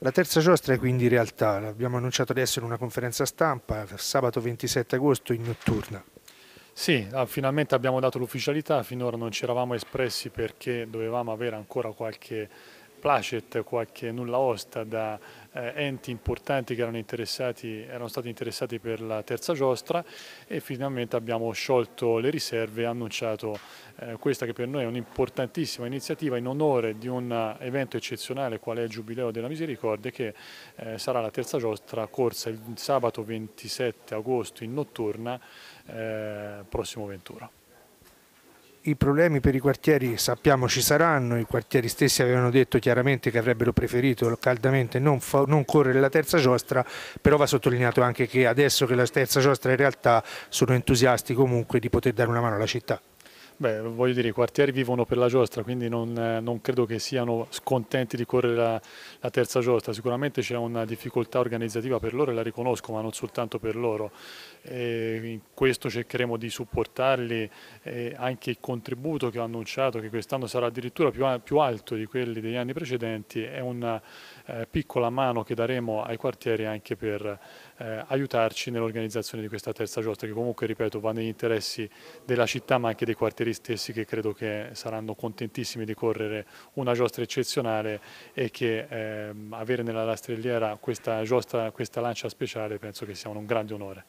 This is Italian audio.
La terza giostra è quindi realtà, l'abbiamo annunciato adesso in una conferenza stampa, sabato 27 agosto in notturna. Sì, ah, finalmente abbiamo dato l'ufficialità, finora non ci eravamo espressi perché dovevamo avere ancora qualche placet, qualche nulla osta da eh, enti importanti che erano, interessati, erano, stati interessati per la terza giostra e finalmente abbiamo sciolto le riserve e annunciato eh, questa che per noi è un'importantissima iniziativa in onore di un evento eccezionale quale è il Giubileo della Misericordia che eh, sarà la terza giostra corsa il sabato 27 agosto in notturna eh, prossimo 21 i problemi per i quartieri sappiamo ci saranno, i quartieri stessi avevano detto chiaramente che avrebbero preferito caldamente non, non, correre la terza giostra, però va sottolineato anche che adesso che la terza giostra in realtà sono entusiasti comunque di poter dare una mano alla città. Beh, voglio dire, i quartieri vivono per la giostra, quindi non, non credo che siano scontenti di correre la, la terza giostra. Sicuramente c'è una difficoltà organizzativa per loro e la riconosco, ma non soltanto per loro. E in questo cercheremo di supportarli e anche il contributo che ho annunciato, che quest'anno sarà addirittura più, più alto di quelli degli anni precedenti, è una, eh, piccola mano che daremo ai quartieri anche per eh, aiutarci nell'organizzazione di questa terza giostra che comunque, ripeto, va negli interessi della città ma anche dei quartieri stessi che credo che saranno contentissimi di correre una giostra eccezionale e che eh, avere nella rastrelliera questa giostra, questa lancia speciale penso che sia un grande onore.